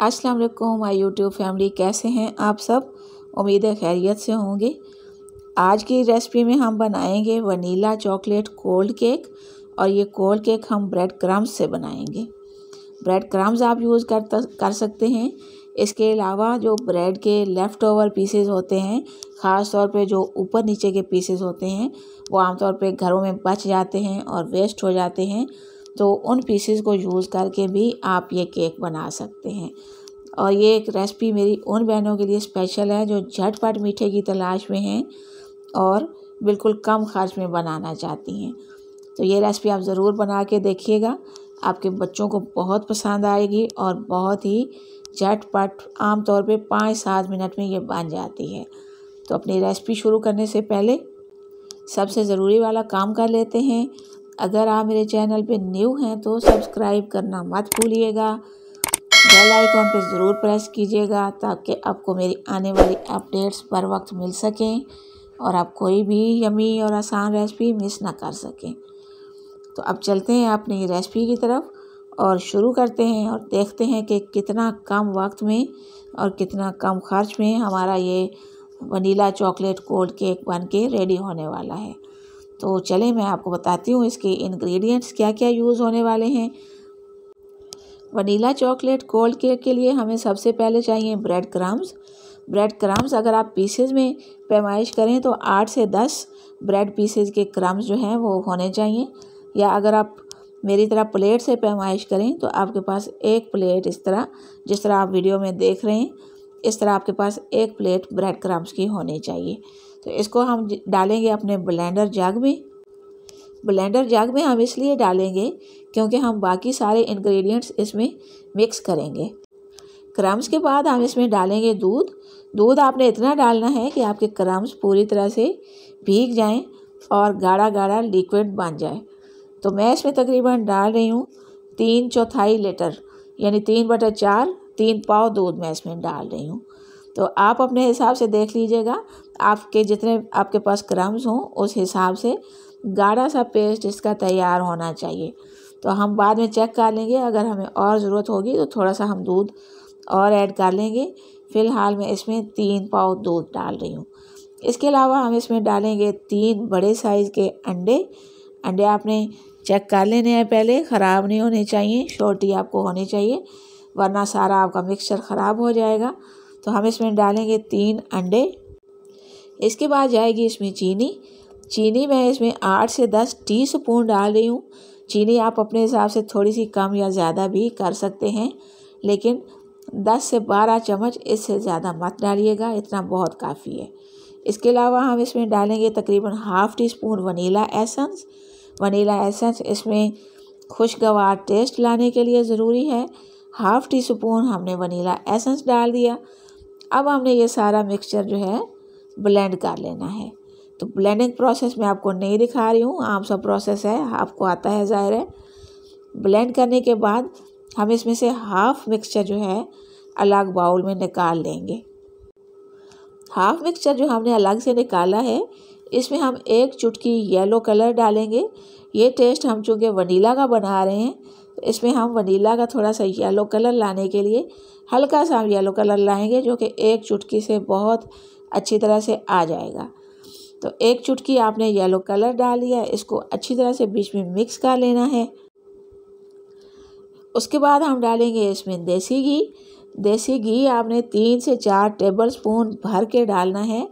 अस्सलाम वालेकुम my YouTube family कैसे हैं आप सब उम्मीद है खैरियत से होंगे आज की रेसिपी में हम बनाएंगे वनीला चॉकलेट कोल्ड केक और ये कोल्ड केक हम ब्रेड क्रम्स से बनाएंगे ब्रेड क्रम्स आप यूज़ कर कर सकते हैं इसके अलावा जो ब्रेड के लेफ़्ट ओवर पीसेज होते हैं ख़ास तौर पे जो ऊपर नीचे के पीसेज होते हैं वो आमतौर पे घरों में बच जाते हैं और वेस्ट हो जाते हैं तो उन पीसेज को यूज़ करके भी आप ये केक बना सकते हैं और ये एक रेसिपी मेरी उन बहनों के लिए स्पेशल है जो झटपट मीठे की तलाश में हैं और बिल्कुल कम खर्च में बनाना चाहती हैं तो ये रेसिपी आप ज़रूर बना के देखिएगा आपके बच्चों को बहुत पसंद आएगी और बहुत ही झटपट आमतौर पे पाँच सात मिनट में ये बन जाती है तो अपनी रेसिपी शुरू करने से पहले सबसे ज़रूरी वाला काम कर लेते हैं अगर आप मेरे चैनल पे न्यू हैं तो सब्सक्राइब करना मत भूलिएगा बेल आइकॉन पे ज़रूर प्रेस कीजिएगा ताकि आपको मेरी आने वाली अपडेट्स पर वक्त मिल सकें और आप कोई भी यमी और आसान रेसिपी मिस ना कर सकें तो अब चलते हैं अपनी रेसिपी की तरफ और शुरू करते हैं और देखते हैं कि कितना कम वक्त में और कितना कम खर्च में हमारा ये वनीला चॉकलेट कोल्ड केक बन के रेडी होने वाला है तो चलें मैं आपको बताती हूँ इसके इंग्रेडिएंट्स क्या क्या यूज़ होने वाले हैं वनीला चॉकलेट कोल्ड केक के लिए हमें सबसे पहले चाहिए ब्रेड क्रम्स ब्रेड क्रम्स अगर आप पीसेज में पैमाइश करें तो आठ से दस ब्रेड पीसेज के क्रम्स जो हैं वो होने चाहिए या अगर आप मेरी तरह प्लेट से पैमाइश करें तो आपके पास एक प्लेट इस तरह जिस तरह आप वीडियो में देख रहे हैं इस तरह आपके पास एक प्लेट ब्रेड क्रम्स की होनी चाहिए तो इसको हम डालेंगे अपने ब्लेंडर जग में ब्लेंडर जग में हम इसलिए डालेंगे क्योंकि हम बाकी सारे इंग्रेडिएंट्स इसमें मिक्स करेंगे क्रम्स के बाद हम इसमें डालेंगे दूध दूध आपने इतना डालना है कि आपके क्रम्स पूरी तरह से भीग जाएँ और गाढ़ा गाढ़ा लिक्विड बन जाए तो मैं इसमें तकरीबन डाल रही हूँ तीन चौथाई लीटर यानी तीन बटा चार तीन पाव दूध मैं इसमें डाल रही हूँ तो आप अपने हिसाब से देख लीजिएगा आपके जितने आपके पास क्रम्स हों उस हिसाब से गाढ़ा सा पेस्ट इसका तैयार होना चाहिए तो हम बाद में चेक कर लेंगे अगर हमें और ज़रूरत होगी तो थोड़ा सा हम दूध और ऐड कर लेंगे फ़िलहाल मैं इसमें तीन पाव दूध डाल रही हूँ इसके अलावा हम इसमें डालेंगे तीन बड़े साइज़ के अंडे अंडे आपने चेक कर लेने हैं पहले ख़राब नहीं होने चाहिए शॉर्टी आपको होनी चाहिए वरना सारा आपका मिक्सचर ख़राब हो जाएगा तो हम इसमें डालेंगे तीन अंडे इसके बाद जाएगी इसमें चीनी चीनी मैं इसमें आठ से दस टी स्पून डाल रही हूँ चीनी आप अपने हिसाब से थोड़ी सी कम या ज़्यादा भी कर सकते हैं लेकिन दस से बारह चम्मच इससे ज़्यादा मत डालिएगा इतना बहुत काफ़ी है इसके अलावा हम इसमें डालेंगे तकरीबन half teaspoon vanilla essence vanilla essence इसमें खुशगवार टेस्ट लाने के लिए ज़रूरी है हाफ़ टी स्पून हमने वनीला एसेंस डाल दिया अब हमने ये सारा मिक्सचर जो है ब्लेंड कर लेना है तो ब्लेंडिंग प्रोसेस मैं आपको नहीं दिखा रही हूँ आम सा प्रोसेस है आपको आता है ज़ाहिर है ब्लेंड करने के बाद हम इसमें से हाफ़ मिक्सचर जो है अलग बाउल में निकाल लेंगे हाफ़ मिक्सचर जो हमने अलग से निकाला है इसमें हम एक चुटकी येलो कलर डालेंगे ये टेस्ट हम चूँकि वनीला का बना रहे हैं तो इसमें हम वनीला का थोड़ा सा येलो कलर लाने के लिए हल्का सा हम येलो कलर लाएंगे जो कि एक चुटकी से बहुत अच्छी तरह से आ जाएगा तो एक चुटकी आपने येलो कलर डाल लिया इसको अच्छी तरह से बीच में मिक्स कर लेना है उसके बाद हम डालेंगे इसमें देसी घी देसी घी आपने तीन से चार टेबल स्पून भर के डालना है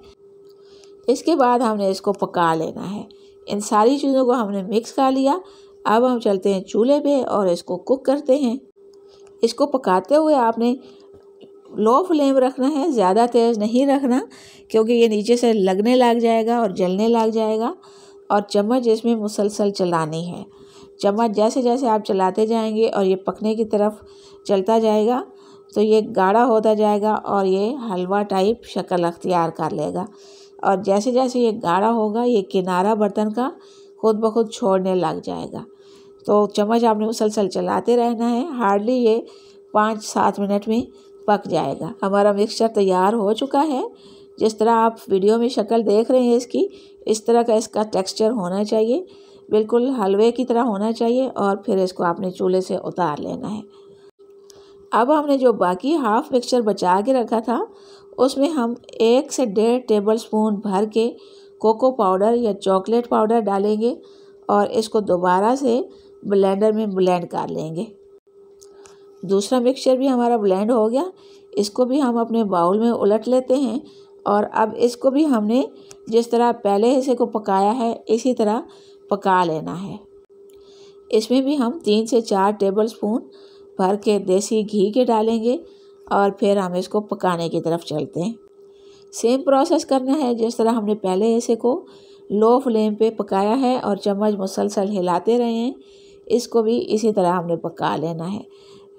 इसके बाद हमने इसको पका लेना है इन सारी चीज़ों को हमने मिक्स कर लिया अब हम चलते हैं चूल्हे पे और इसको कुक करते हैं इसको पकाते हुए आपने लो फ्लेम रखना है ज़्यादा तेज़ नहीं रखना क्योंकि ये नीचे से लगने लग जाएगा और जलने लग जाएगा और चम्मच इसमें मुसलसल चलानी है चम्मच जैसे जैसे आप चलाते जाएंगे और ये पकने की तरफ चलता जाएगा तो ये गाढ़ा होता जाएगा और ये हलवा टाइप शक्ल अख्तियार कर लेगा और जैसे जैसे ये गाढ़ा होगा ये किनारा बर्तन का खुद ब खुद छोड़ने लग जाएगा तो चम्मच आपने मुसलसल चलाते रहना है हार्डली ये पाँच सात मिनट में पक जाएगा हमारा मिक्सचर तैयार हो चुका है जिस तरह आप वीडियो में शक्ल देख रहे हैं इसकी इस तरह का इसका टेक्सचर होना चाहिए बिल्कुल हलवे की तरह होना चाहिए और फिर इसको आपने चूल्हे से उतार लेना है अब हमने जो बाकी हाफ मिक्सचर बचा के रखा था उसमें हम एक से डेढ़ टेबल स्पून भर के कोको पाउडर या चॉकलेट पाउडर डालेंगे और इसको दोबारा से ब्लेंडर में ब्लेंड कर लेंगे दूसरा मिक्सचर भी हमारा ब्लेंड हो गया इसको भी हम अपने बाउल में उलट लेते हैं और अब इसको भी हमने जिस तरह पहले हिस्से को पकाया है इसी तरह पका लेना है इसमें भी हम तीन से चार टेबल स्पून भर के देसी घी के डालेंगे और फिर हम इसको पकाने की तरफ चलते हैं सेम प्रोसेस करना है जिस तरह हमने पहले ऐसे को लो फ्लेम पे पकाया है और चम्मच मुसलसल हिलाते रहे हैं इसको भी इसी तरह हमने पका लेना है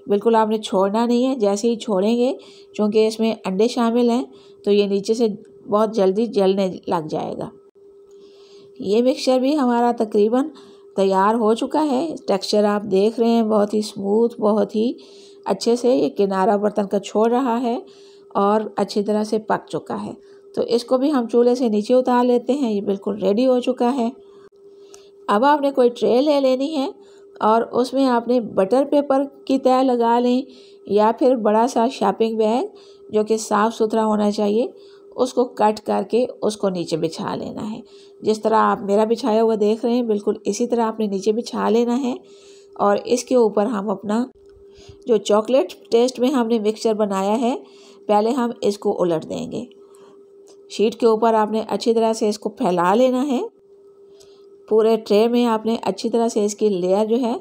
बिल्कुल आपने छोड़ना नहीं है जैसे ही छोड़ेंगे क्योंकि इसमें अंडे शामिल हैं तो ये नीचे से बहुत जल्दी जलने लग जाएगा ये मिक्सचर भी हमारा तकरीबन तैयार हो चुका है टेक्सचर आप देख रहे हैं बहुत ही स्मूथ बहुत ही अच्छे से ये किनारा बर्तन का छोड़ रहा है और अच्छी तरह से पक चुका है तो इसको भी हम चूल्हे से नीचे उतार लेते हैं ये बिल्कुल रेडी हो चुका है अब आपने कोई ट्रे ले लेनी है और उसमें आपने बटर पेपर की तय लगा लें या फिर बड़ा सा शॉपिंग बैग जो कि साफ़ सुथरा होना चाहिए उसको कट करके उसको नीचे बिछा लेना है जिस तरह आप मेरा बिछाया हुआ देख रहे हैं बिल्कुल इसी तरह आपने नीचे बिछा लेना है और इसके ऊपर हम अपना जो चॉकलेट टेस्ट में हमने मिक्सचर बनाया है पहले हम इसको उलट देंगे शीट के ऊपर आपने अच्छी तरह से इसको फैला लेना है पूरे ट्रे में आपने अच्छी तरह से इसकी लेयर जो है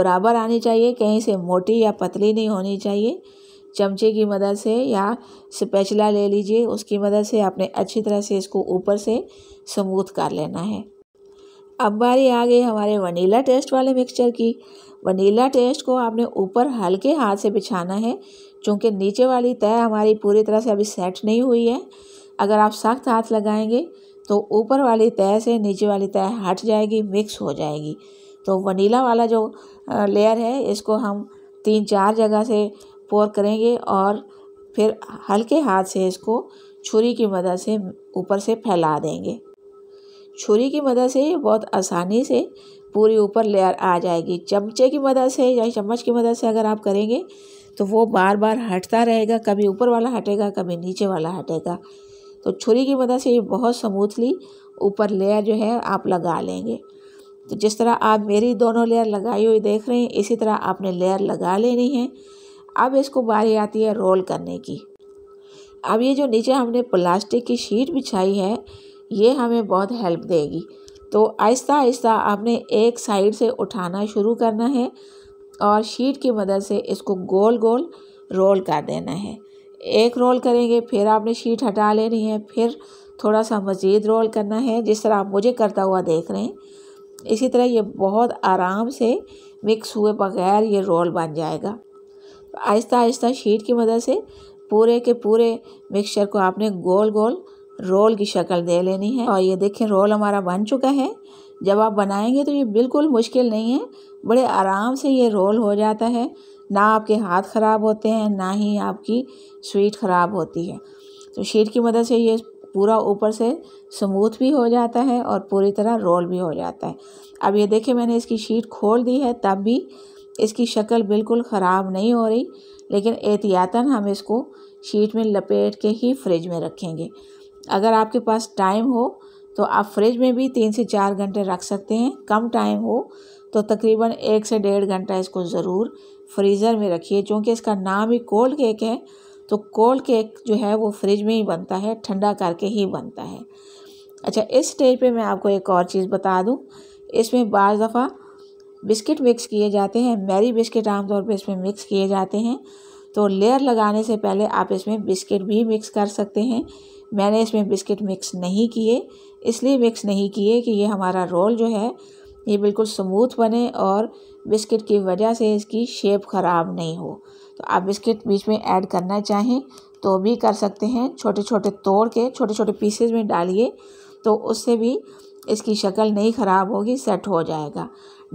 बराबर आनी चाहिए कहीं से मोटी या पतली नहीं होनी चाहिए चमचे की मदद से या स्पेचला ले लीजिए उसकी मदद से आपने अच्छी तरह से इसको ऊपर से स्मूथ कर लेना है अब बारी आ गई हमारे वनीला टेस्ट वाले मिक्सचर की वनीला टेस्ट को आपने ऊपर हल्के हाथ से बिछाना है क्योंकि नीचे वाली तय हमारी पूरी तरह से अभी सेट नहीं हुई है अगर आप सख्त हाथ लगाएंगे तो ऊपर वाली तय से नीचे वाली तय हट जाएगी मिक्स हो जाएगी तो वनीला वाला जो लेयर है इसको हम तीन चार जगह से पोर करेंगे और फिर हल्के हाथ से इसको छुरी की मदद से ऊपर से फैला देंगे छुरी की मदद से बहुत आसानी से पूरी ऊपर लेयर आ जाएगी चमचे की मदद से या चम्मच की मदद से अगर आप करेंगे तो वो बार बार हटता रहेगा कभी ऊपर वाला हटेगा कभी नीचे वाला हटेगा तो छुरी की मदद से ये बहुत स्मूथली ऊपर लेयर जो है आप लगा लेंगे तो जिस तरह आप मेरी दोनों लेयर लगाई हुई देख रहे हैं इसी तरह आपने लेयर लगा लेनी है अब इसको बारी आती है रोल करने की अब ये जो नीचे हमने प्लास्टिक की शीट बिछाई है ये हमें बहुत हेल्प देगी तो आहिस्ता आहिस्ता आपने एक साइड से उठाना शुरू करना है और शीट की मदद से इसको गोल गोल रोल कर देना है एक रोल करेंगे फिर आपने शीट हटा लेनी है फिर थोड़ा सा मज़ीद रोल करना है जिस तरह आप मुझे करता हुआ देख रहे हैं इसी तरह ये बहुत आराम से मिक्स हुए बगैर ये रोल बन जाएगा आहिस्ता आहिस्ता शीट की मदद से पूरे के पूरे मिक्सचर को आपने गोल गोल रोल की शक्ल दे लेनी है और ये देखें रोल हमारा बन चुका है जब आप बनाएंगे तो ये बिल्कुल मुश्किल नहीं है बड़े आराम से ये रोल हो जाता है ना आपके हाथ ख़राब होते हैं ना ही आपकी स्वीट ख़राब होती है तो शीट की मदद से ये पूरा ऊपर से स्मूथ भी हो जाता है और पूरी तरह रोल भी हो जाता है अब ये देखें मैंने इसकी शीट खोल दी है तब भी इसकी शक्ल बिल्कुल ख़राब नहीं हो रही लेकिन एहतियातन हम इसको शीट में लपेट के ही फ्रिज में रखेंगे अगर आपके पास टाइम हो तो आप फ्रिज में भी तीन से चार घंटे रख सकते हैं कम टाइम हो तो तकरीबन एक से डेढ़ घंटा इसको ज़रूर फ्रीज़र में रखिए क्योंकि इसका नाम ही कोल्ड केक है तो कोल्ड केक जो है वो फ्रिज में ही बनता है ठंडा करके ही बनता है अच्छा इस स्टेज पे मैं आपको एक और चीज़ बता दूं इसमें बार दफ़ा बिस्किट मिक्स किए जाते हैं मैरी बिस्किट आमतौर पर इसमें मिक्स किए जाते हैं तो लेयर लगाने से पहले आप इसमें बिस्किट भी मिक्स कर सकते हैं मैंने इसमें बिस्किट मिक्स नहीं किए इसलिए मिक्स नहीं किए कि ये हमारा रोल जो है ये बिल्कुल स्मूथ बने और बिस्किट की वजह से इसकी शेप ख़राब नहीं हो तो आप बिस्किट बीच में ऐड करना चाहें तो भी कर सकते हैं छोटे छोटे तोड़ के छोटे छोटे पीसेज में डालिए तो उससे भी इसकी शक्ल नहीं ख़राब होगी सेट हो जाएगा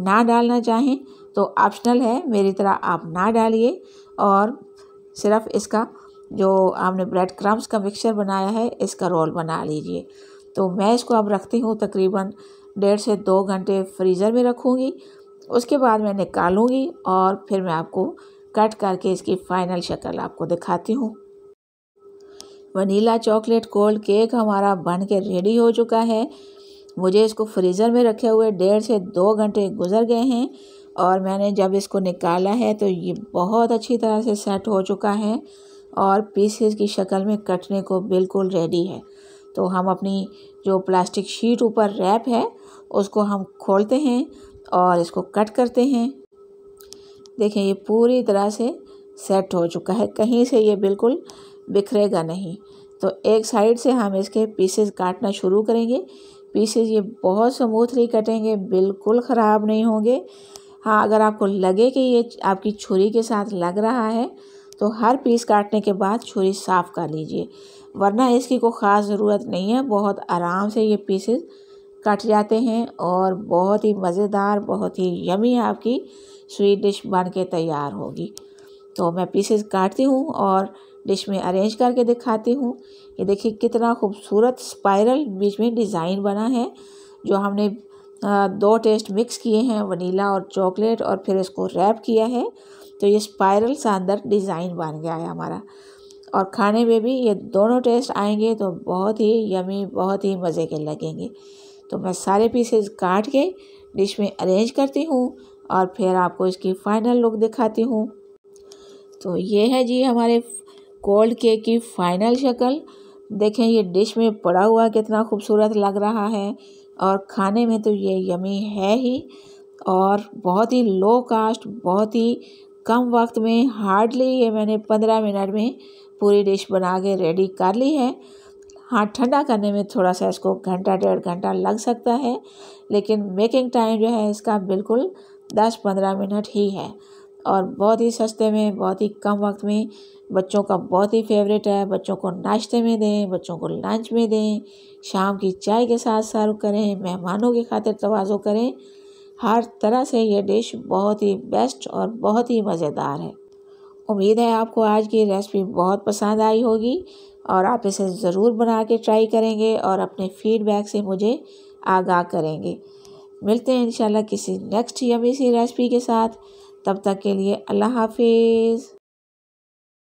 ना डालना चाहें तो ऑप्शनल है मेरी तरह आप ना डालिए और सिर्फ इसका जो आपने ब्रेड क्रम्स का मिक्सचर बनाया है इसका रोल बना लीजिए तो मैं इसको अब रखती हूँ तकरीबन डेढ़ से दो घंटे फ्रीज़र में रखूँगी उसके बाद मैं निकालूँगी और फिर मैं आपको कट करके इसकी फ़ाइनल शक्ल आपको दिखाती हूँ वनीला चॉकलेट कोल्ड केक हमारा बन के रेडी हो चुका है मुझे इसको फ्रीज़र में रखे हुए डेढ़ से दो घंटे गुजर गए हैं और मैंने जब इसको निकाला है तो ये बहुत अच्छी तरह से सेट हो चुका है और पीसेस की शक्ल में कटने को बिल्कुल रेडी है तो हम अपनी जो प्लास्टिक शीट ऊपर रैप है उसको हम खोलते हैं और इसको कट करते हैं देखें ये पूरी तरह से सेट हो चुका है कहीं से ये बिल्कुल बिखरेगा नहीं तो एक साइड से हम इसके पीसेस काटना शुरू करेंगे पीसेस ये बहुत स्मूथली कटेंगे बिल्कुल ख़राब नहीं होंगे हाँ अगर आपको लगे कि ये आपकी छुरी के साथ लग रहा है तो हर पीस काटने के बाद छुरी साफ़ कर लीजिए वरना इसकी कोई ख़ास ज़रूरत नहीं है बहुत आराम से ये पीसेस कट जाते हैं और बहुत ही मज़ेदार बहुत ही यमी आपकी स्वीट डिश बन के तैयार होगी तो मैं पीसेस काटती हूँ और डिश में अरेंज करके दिखाती हूँ ये देखिए कितना खूबसूरत स्पाइरल बीच में डिज़ाइन बना है जो हमने दो टेस्ट मिक्स किए हैं वनीला और चॉकलेट और फिर इसको रैप किया है तो ये स्पायरल शानदार डिज़ाइन बन गया है हमारा और खाने में भी ये दोनों टेस्ट आएंगे तो बहुत ही यमी बहुत ही मज़े के लगेंगे तो मैं सारे पीसेस काट के डिश में अरेंज करती हूँ और फिर आपको इसकी फ़ाइनल लुक दिखाती हूँ तो ये है जी हमारे कोल्ड केक की फ़ाइनल शक्ल देखें ये डिश में पड़ा हुआ कितना खूबसूरत लग रहा है और खाने में तो ये यमी है ही और बहुत ही लो कास्ट बहुत ही कम वक्त में हार्डली ये मैंने पंद्रह मिनट में पूरी डिश बना के रेडी कर ली है हाँ ठंडा करने में थोड़ा सा इसको घंटा डेढ़ घंटा लग सकता है लेकिन मेकिंग टाइम जो है इसका बिल्कुल दस पंद्रह मिनट ही है और बहुत ही सस्ते में बहुत ही कम वक्त में बच्चों का बहुत ही फेवरेट है बच्चों को नाश्ते में दें बच्चों को लंच में दें शाम की चाय के साथ सर्व करें मेहमानों की खातिर तोज़ो करें हर तरह से ये डिश बहुत ही बेस्ट और बहुत ही मज़ेदार है उम्मीद है आपको आज की रेसिपी बहुत पसंद आई होगी और आप इसे ज़रूर बना के ट्राई करेंगे और अपने फीडबैक से मुझे आगाह करेंगे मिलते हैं इंशाल्लाह किसी नेक्स्ट यमी सी रेसिपी के साथ तब तक के लिए अल्लाह हाफिज़